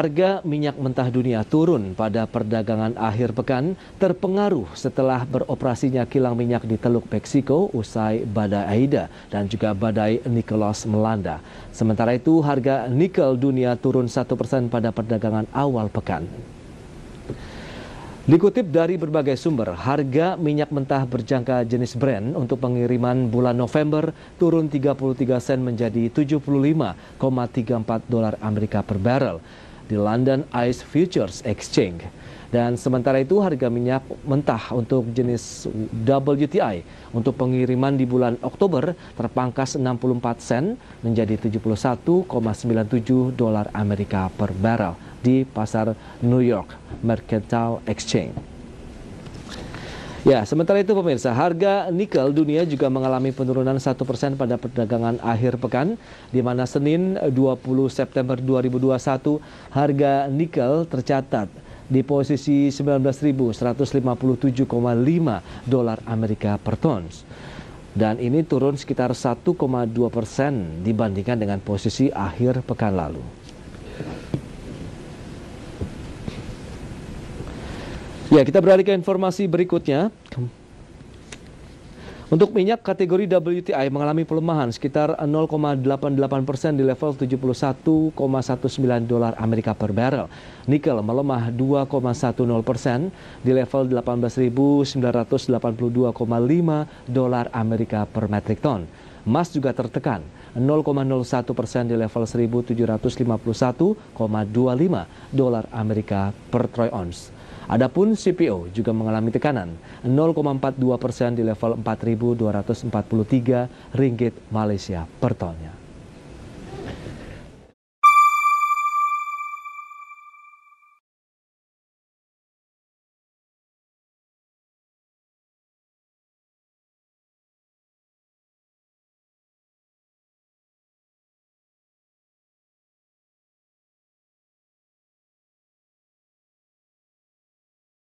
Harga minyak mentah dunia turun pada perdagangan akhir pekan terpengaruh setelah beroperasinya kilang minyak di Teluk Meksiko usai badai Aida dan juga badai Nicholas melanda. Sementara itu harga nikel dunia turun 1% pada perdagangan awal pekan. Dikutip dari berbagai sumber, harga minyak mentah berjangka jenis Brent untuk pengiriman bulan November turun 33 sen menjadi 75,34 dolar Amerika per barrel di London Ice Futures Exchange. Dan sementara itu harga minyak mentah untuk jenis WTI untuk pengiriman di bulan Oktober terpangkas 64 sen menjadi 71,97 dolar Amerika per barrel di pasar New York Mercantile Exchange. Ya, sementara itu pemirsa, harga nikel dunia juga mengalami penurunan 1% pada perdagangan akhir pekan, di mana Senin 20 September 2021 harga nikel tercatat di posisi 19.157,5 dolar Amerika per ton. Dan ini turun sekitar 1,2 persen dibandingkan dengan posisi akhir pekan lalu. Ya, kita beralih ke informasi berikutnya. Untuk minyak kategori WTI mengalami pelemahan sekitar 0,88 persen di level 71,19 dolar Amerika per barrel. Nikel melemah 2,10 persen di level 18.982,5 dolar Amerika per metric ton. Emas juga tertekan 0,01 persen di level 1.751,25 dolar Amerika per troy ounce. Adapun CPO juga mengalami tekanan 0,42 persen di level 4.243 ringgit Malaysia per tonnya.